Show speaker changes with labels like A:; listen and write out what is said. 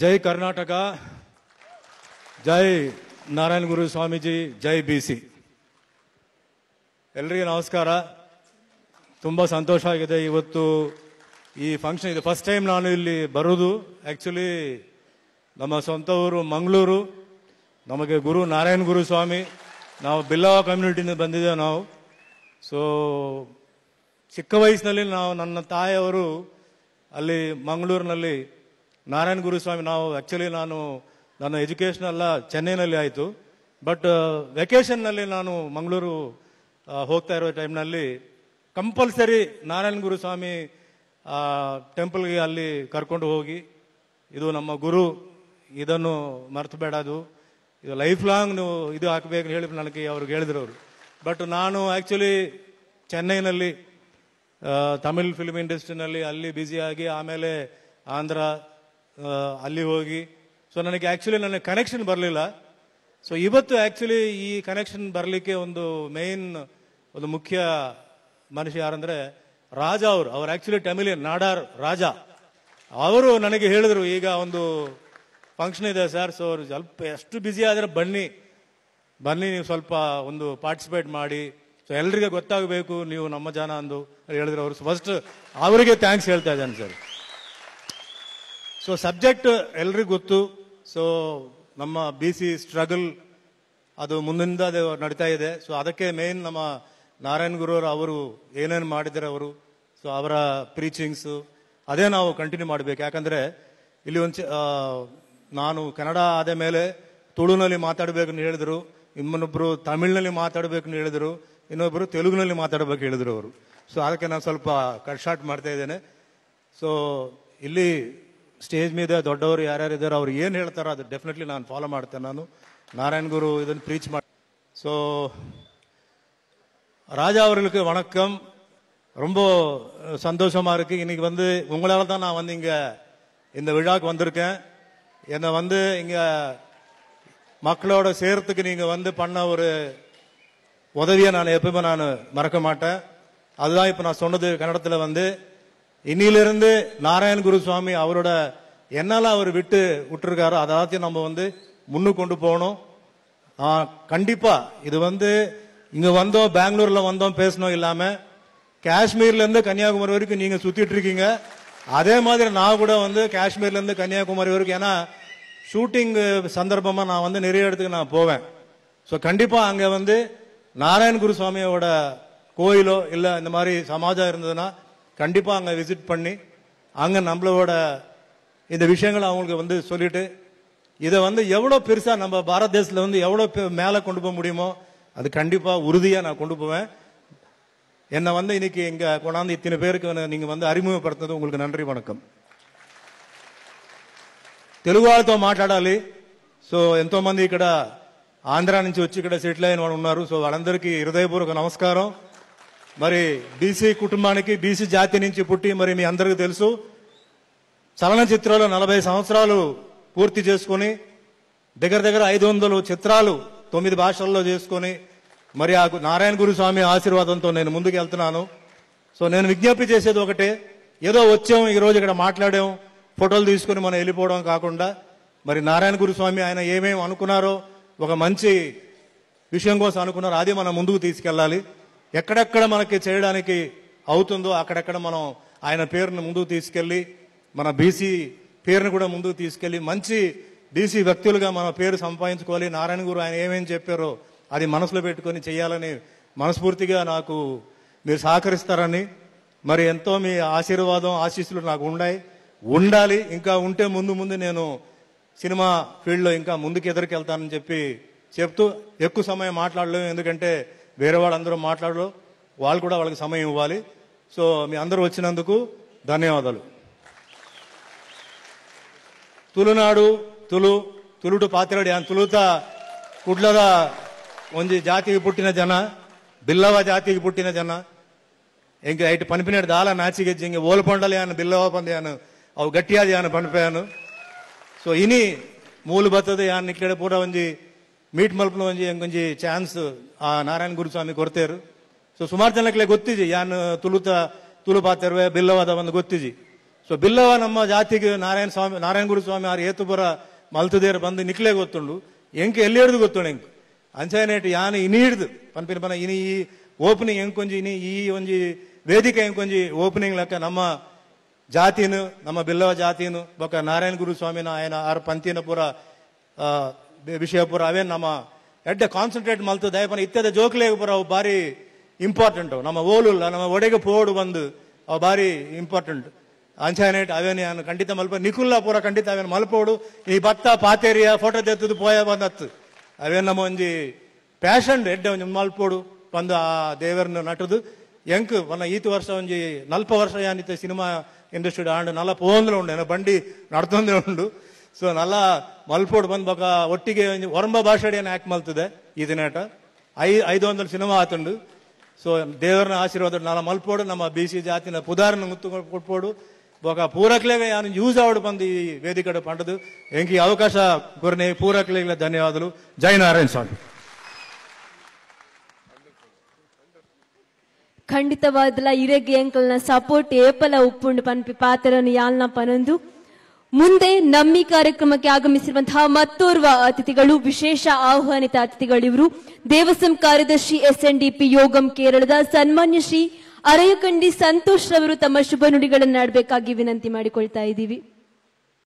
A: ಜೈ ಕರ್ನಾಟಕ ಜೈ ನಾರಾಯಣ ಗುರು ಸ್ವಾಮೀಜಿ ಜೈ B C ಎಲ್ರಿಗೂ ನಮಸ್ಕಾರ ತುಂಬ ಸಂತೋಷ ಆಗಿದೆ ಇವತ್ತು ಈ ಫಂಕ್ಷನ್ ಇದು ಫಸ್ಟ್ ಟೈಮ್ ನಾನು ಇಲ್ಲಿ ಬರೋದು ಆ್ಯಕ್ಚುಲಿ ನಮ್ಮ ಸ್ವಂತ ಊರು ಮಂಗಳೂರು ನಮಗೆ ಗುರು ನಾರಾಯಣ ಗುರು ಸ್ವಾಮಿ ನಾವು ಬಿಲ್ಲವ ಕಮ್ಯುನಿಟಿಯಿಂದ ಬಂದಿದ್ದೇವೆ ನಾವು ಸೊ ಚಿಕ್ಕ ವಯಸ್ಸಿನಲ್ಲಿ ನಾವು ನನ್ನ ತಾಯಿಯವರು ಅಲ್ಲಿ ಮಂಗಳೂರಿನಲ್ಲಿ ನಾರಾಯಣ ಗುರುಸ್ವಾಮಿ ನಾವು ಆ್ಯಕ್ಚುಲಿ ನಾನು ನನ್ನ ಎಜುಕೇಷನ್ ಎಲ್ಲ ಚೆನ್ನೈನಲ್ಲಿ ಆಯಿತು ಬಟ್ ವೆಕೇಷನ್ನಲ್ಲಿ ನಾನು ಮಂಗಳೂರು ಹೋಗ್ತಾ ಇರೋ ಟೈಮ್ನಲ್ಲಿ ಕಂಪಲ್ಸರಿ ನಾರಾಯಣ ಗುರುಸ್ವಾಮಿ ಟೆಂಪಲ್ಗೆ ಅಲ್ಲಿ ಕರ್ಕೊಂಡು ಹೋಗಿ ಇದು ನಮ್ಮ ಗುರು ಇದನ್ನು ಮರ್ತು ಅದು ಇದು ಲೈಫ್ ಲಾಂಗ್ ನೀವು ಇದು ಹಾಕಬೇಕು ಹೇಳಿ ನನಗೆ ಅವ್ರಿಗೆ ಹೇಳಿದ್ರು ಅವರು ಬಟ್ ನಾನು ಆ್ಯಕ್ಚುಲಿ ಚೆನ್ನೈನಲ್ಲಿ ತಮಿಳ್ ಫಿಲ್ಮ್ ಇಂಡಸ್ಟ್ರಿನಲ್ಲಿ ಅಲ್ಲಿ ಬ್ಯುಸಿಯಾಗಿ ಆಮೇಲೆ ಆಂಧ್ರ ಅಲ್ಲಿ ಹೋಗಿ ಸೊ ನನಗೆ ಆ್ಯಕ್ಚುಲಿ ನನಗೆ ಕನೆಕ್ಷನ್ ಬರಲಿಲ್ಲ ಸೊ ಇವತ್ತು ಆ್ಯಕ್ಚುಲಿ ಈ ಕನೆಕ್ಷನ್ ಬರಲಿಕ್ಕೆ ಒಂದು ಮೇನ್ ಒಂದು ಮುಖ್ಯ ಮನುಷ್ಯ ಯಾರಂದರೆ ರಾಜ ಅವರು ಅವ್ರು ಆ್ಯಕ್ಚುಲಿ ಟಮಿಲಿಯನ್ ನಾಡಾರ್ ರಾಜ ಅವರು ನನಗೆ ಹೇಳಿದ್ರು ಈಗ ಒಂದು ಫಂಕ್ಷನ್ ಇದೆ ಸರ್ ಸೊ ಅವರು ಸ್ವಲ್ಪ ಎಷ್ಟು ಬ್ಯುಸಿ ಆದರೆ ಬನ್ನಿ ಬನ್ನಿ ನೀವು ಸ್ವಲ್ಪ ಒಂದು ಪಾರ್ಟಿಸಿಪೇಟ್ ಮಾಡಿ ಸೊ ಎಲ್ರಿಗೂ ಗೊತ್ತಾಗಬೇಕು ನೀವು ನಮ್ಮ ಜನ ಅಂದು ಹೇಳಿದ್ರು ಅವರು ಫಸ್ಟ್ ಅವರಿಗೆ ಥ್ಯಾಂಕ್ಸ್ ಹೇಳ್ತಾ ಇದ್ದಾನೆ ಸರ್ ಸೊ ಸಬ್ಜೆಕ್ಟ್ ಎಲ್ರಿಗೂ ಗೊತ್ತು ಸೊ ನಮ್ಮ ಬಿ ಸಿ ಸ್ಟ್ರಗಲ್ ಅದು ಮುಂದಿನಿಂದ ಅದು ನಡೀತಾ ಇದೆ ಸೊ ಅದಕ್ಕೆ ಮೇನ್ ನಮ್ಮ ನಾರಾಯಣ್ ಗುರು ಅವರು ಏನೇನು ಮಾಡಿದ್ದಾರೆ ಅವರು ಸೊ ಅವರ ಪ್ರೀಚಿಂಗ್ಸು ಅದೇ ನಾವು ಕಂಟಿನ್ಯೂ ಮಾಡಬೇಕು ಯಾಕಂದರೆ ಇಲ್ಲಿ ಒಂದು ನಾನು ಕನ್ನಡ ಆದ ಮೇಲೆ ತುಳುನಲ್ಲಿ ಮಾತಾಡಬೇಕು ಹೇಳಿದರು ಇನ್ನೊಬ್ಬರು ತಮಿಳ್ನಲ್ಲಿ ಮಾತಾಡಬೇಕು ಹೇಳಿದರು ಇನ್ನೊಬ್ಬರು ತೆಲುಗಿನಲ್ಲಿ ಮಾತಾಡಬೇಕು ಹೇಳಿದರು ಅವರು ಸೊ ಅದಕ್ಕೆ ನಾನು ಸ್ವಲ್ಪ ಕಟ್ ಶಾರ್ಟ್ ಮಾಡ್ತಾ ಇದ್ದೇನೆ ಸೊ ಇಲ್ಲಿ ஸ்டேஜ் ಸ್ಟೇಜ್ தொட்டவர் யார் யார் இதார் அவர் ಏನು ಹೇಳ್ತಾರೋ ಅದು ಡೆಫಿನೆಟ್ಲಿ நான் ஃபாலோ ಮಾಡ್ತೇನೆ ನಾನು நாராயண் குரு இதன் ப்ரீச் ஸோ ராஜா அவர்களுக்கு வணக்கம் ரொம்ப சந்தோஷமாக இருக்குது இன்றைக்கி வந்து உங்களால் தான் நான் வந்து இங்கே இந்த விழாவுக்கு வந்திருக்கேன் என்னை வந்து இங்கே மக்களோட சேர்த்துக்கு நீங்கள் வந்து பண்ண ஒரு உதவியை நான் எப்பவுமே நான் மறக்க மாட்டேன் அதுதான் இப்போ நான் சொன்னது கன்னடத்தில் வந்து இன்னிலிருந்து நாராயண் குரு சுவாமி அவரோட என்னால அவர் விட்டு விட்டுருக்காரோ அதாவது நம்ம வந்து முன்னு கொண்டு போகணும் கண்டிப்பா இது வந்து இங்க வந்தோம் பெங்களூர்ல வந்தோம் பேசணும் இல்லாம காஷ்மீர்ல இருந்து கன்னியாகுமரி வரைக்கும் நீங்க சுத்திட்டு இருக்கீங்க அதே மாதிரி நான் கூட வந்து காஷ்மீர்ல இருந்து கன்னியாகுமரி வரைக்கும் ஏன்னா ஷூட்டிங் சந்தர்ப்பமா நான் வந்து நிறைய இடத்துக்கு நான் போவேன் ஸோ கண்டிப்பா அங்க வந்து நாராயண குரு சுவாமியோட கோயிலோ இல்லை இந்த மாதிரி சமாஜம் இருந்ததுன்னா கண்டிப்பாக அங்கே விசிட் பண்ணி அங்கே நம்மளோட இந்த விஷயங்களை அவங்களுக்கு வந்து சொல்லிட்டு இதை வந்து எவ்வளோ பெருசாக நம்ம பாரத தேசத்தில் வந்து எவ்வளோ மேலே கொண்டு போக முடியுமோ அது கண்டிப்பாக உறுதியாக நான் கொண்டு போவேன் என்னை வந்து இன்னைக்கு இங்கே கொண்டாந்து இத்தனை பேருக்கு நீங்கள் வந்து அறிமுகப்படுத்துனது உங்களுக்கு நன்றி வணக்கம் தெலுங்காலத்தோ మాట్లాడాలి ஸோ ఎంతోమంది மந்தி ఆంధ్ర ஆந்திரா వచ్చి ఇక్కడ సెటిల్ అయిన వాళ్ళు ఉన్నారు ஸோ வளர்ந்திருக்கு హృదయపూర్వక நமஸ்காரம் మరి బీసీ కుటుంబానికి బీసీ జాతి నుంచి పుట్టి మరి మీ అందరికి తెలుసు చిత్రాలు నలభై సంవత్సరాలు పూర్తి చేసుకొని దగ్గర దగ్గర ఐదు వందలు చిత్రాలు తొమ్మిది భాషల్లో చేసుకొని మరి ఆ నారాయణ గురుస్వామి ఆశీర్వాదంతో నేను ముందుకు వెళ్తున్నాను సో నేను విజ్ఞప్తి చేసేది ఒకటే ఏదో వచ్చాము ఈరోజు ఇక్కడ మాట్లాడాము ఫోటోలు తీసుకుని మనం వెళ్ళిపోవడం కాకుండా మరి నారాయణ గురుస్వామి ఆయన ఏమేమి అనుకున్నారో ఒక మంచి విషయం కోసం అనుకున్నారో అది మనం ముందుకు తీసుకెళ్ళాలి ఎక్కడెక్కడ మనకి చేయడానికి అవుతుందో అక్కడెక్కడ మనం ఆయన పేరును ముందుకు తీసుకెళ్ళి మన బీసీ పేరును కూడా ముందుకు తీసుకెళ్ళి మంచి బీసీ వ్యక్తులుగా మన పేరు సంపాదించుకోవాలి నారాయణ గురు ఆయన ఏమేమి చెప్పారో అది మనసులో పెట్టుకొని చేయాలని మనస్ఫూర్తిగా నాకు మీరు సహకరిస్తారని మరి ఎంతో మీ ఆశీర్వాదం ఆశీస్సులు నాకు ఉన్నాయి ఉండాలి ఇంకా ఉంటే ముందు ముందు నేను సినిమా ఫీల్డ్లో ఇంకా ముందుకు ఎదురుకెళ్తానని చెప్పి చెప్తూ ఎక్కువ సమయం మాట్లాడలేము ఎందుకంటే వేరే వాళ్ళందరూ మాట్లాడరు వాళ్ళు కూడా వాళ్ళకి సమయం ఇవ్వాలి సో మీ అందరూ వచ్చినందుకు ధన్యవాదాలు తులునాడు తులు తులుటు పాత్రడి ఆయన తులుత కుడ్లద ఉంది జాతికి పుట్టిన జన బిల్లవ జాతికి పుట్టిన జన ఇంక ఇటు పనిపినాడు దాలా నాచిగజ్జి ఇంక ఓలు పండలి అని బిల్లవ పంది అని అవు గట్టియాది అని పనిపోయాను సో ఇని మూలు బతది ఆయన ఇక్కడ కూడా ఉంది ಮೀಟ್ ಮಲ್ಪನ ಒಂಜಿ ಚಾನ್ಸ್ ಆ ನಾರಾಯಣ ಗುರುಸ್ವಾಮಿ ಕೊರತೆರು ಸೊ ಸುಮಾರು ಜನಕ್ಕೆ ಗೊತ್ತಿಜಿ ಯಾನ್ ತುಲುತ ತುಲು ಬಿಲ್ಲವಾದ ಒಂದು ಗೊತ್ತಿಜಿ ಸೊ ಬಿಲ್ಲವ ನಮ್ಮ ಜಾತಿಗೆ ನಾರಾಯಣ ಸ್ವಾಮಿ ನಾರಾಯಣ ಗುರುಸ್ವಾಮಿ ಆರು ಏತುಪುರ ಮಲ್ತದೇರು ಬಂದು ನಿಕ್ಲೇ ಗೊತ್ತುಂಡು ಎಂಕೆ ಎಲ್ಲಿ ಹಿಡಿದು ಗೊತ್ತುಂಡು ಎಂಕ್ ಅಂಚನೇಟ್ ಯಾನ್ ಇನಿ ಹಿಡ್ದು ಪನ್ಪಿನ ಪನ ಇನಿ ಈ ಓಪನಿಂಗ್ ಎಂಕೊಂಜಿ ಇನಿ ಈ ಒಂಜಿ ವೇದಿಕೆ ಎಂಕೊಂಜಿ ಓಪನಿಂಗ್ ಲೆಕ್ಕ ನಮ್ಮ ಜಾತಿನು ನಮ್ಮ ಬಿಲ್ಲವ ಜಾತಿನು ಬೊಕ್ಕ ನಾರಾಯಣ ಗುರುಸ್ವಾಮಿನ ಆಯನ ಆರು ಪಂತಿನ ಪೂರ ವಿಷಯಪುರ ಅವೇ ನಮ್ಮ ಎಡ್ಡೆ ಕಾನ್ಸಂಟ್ರೇಟ್ ಮಲ್ತು ದಯಪನ ಇತ್ಯದ ಜೋಕ್ಲೇಪುರ ಅವು ಭಾರಿ ಇಂಪಾರ್ಟೆಂಟ್ ಅವು ನಮ್ಮ ಓಲುಲ್ಲ ನಮ್ಮ ಒಡೆಗೆ ಪೋಡು ಬಂದು ಅವು ಭಾರಿ ಇಂಪಾರ್ಟೆಂಟ್ ಅಂಚಾನೇಟ್ ಅವೇನು ನಾನು ಖಂಡಿತ ಮಲ್ಪ ನಿಕುಲ್ಲಾಪುರ ಖಂಡಿತ ಅವೇನು ಮಲ್ಪೋಡು ಈ ಭತ್ತ ಪಾತೇರಿಯ ಫೋಟೋ ತೆತ್ತದು ಪೋಯ ಬಂದತ್ತು ಅವೇನು ನಮ್ಮ ಒಂಜಿ ಪ್ಯಾಷನ್ ಎಡ್ಡೆ ಒಂಜಿ ಮಲ್ಪೋಡು ಬಂದು ಆ ದೇವರನ್ನ ನಟದು ಎಂಕ್ ಒನ್ನ ಈತ ವರ್ಷ ಒಂಜಿ ನಲ್ಪ ವರ್ಷ ಏನಿತ್ತು ಸಿನಿಮಾ ಇಂಡಸ್ಟ್ರಿ ಆಂಡ್ ನಲ್ಲ ಪೋಂದ್ರೆ ಉಂಡು ಬಂಡಿ ನಡ್ತಂದ್ರೆ ಉಂಡು ಸೊ ನಲ್ಲ ಮಲ್ಪೋಡ್ ಬಂದ್ ಬೊಕ ಒಟ್ಟಿಗೆ ಒಂಜಿ ಒರಂಬ ಭಾಷೆಡೇನು ಆಕ್ ಮಲ್ತದೆ ಈ ದಿನಾಟ ಐ ಐದು ಸಿನಿಮಾ ಆತುಂಡು ಸೊ ದೇವರನ ಆಶೀರ್ವಾದ ನಲ್ಲ ಮಲ್ಪೋಡು ನಮ್ಮ ಬಿ ಸಿ ಜಾತಿನ ಪುದಾರನ ಮುತ್ತು ಕೊಟ್ಪೋಡು ಬೊಕ ಪೂರಕ್ಲೆಗೆ ಯಾನು ಯೂಸ್ ಆವಡು ಬಂದು ಈ ವೇದಿಕೆ ಪಂಡದು ಎಂಕಿ ಅವಕಾಶ ಕೊರನೆ ಪೂರಕ್ಲೆಗಳ ಧನ್ಯವಾದಗಳು ಜೈ ನಾರಾಯಣ ಸ್ವಾಮಿ ಖಂಡಿತವಾದಲ ಇರೆಗೆ ಎಂಕಲ್ನ ಸಪೋರ್ಟ್ ಏಪಲ ಉಪ್ಪುಂಡು ಪನ್ಪಿ ಪಾತ್ರನ ಯಾಲ್ನ ಪನಂದು ಮುಂದೆ ನಮ್ಮಿ ಕಾರ್ಯಕ್ರಮಕ್ಕೆ ಆಗಮಿಸಿರುವಂತಹ ಮತ್ತೋರ್ವ ಅತಿಥಿಗಳು ವಿಶೇಷ ಆಹ್ವಾನಿತ ಅತಿಥಿಗಳಿವರು ದೇವಸ್ವಂ ಕಾರ್ಯದರ್ಶಿ ಎಸ್ ಎನ್ ಡಿಪಿ ಯೋಗಂ ಕೇರಳದ ಸನ್ಮಾನ್ಯ ಶ್ರೀ ಅರಯಕಂಡಿ ಸಂತೋಷ್ ರವರು ತಮ್ಮ ಶುಭ ನುಡಿಗಳನ್ನಾಡಬೇಕಾಗಿ ವಿನಂತಿ ಮಾಡಿಕೊಳ್ತಾ ಇದ್ದೀವಿ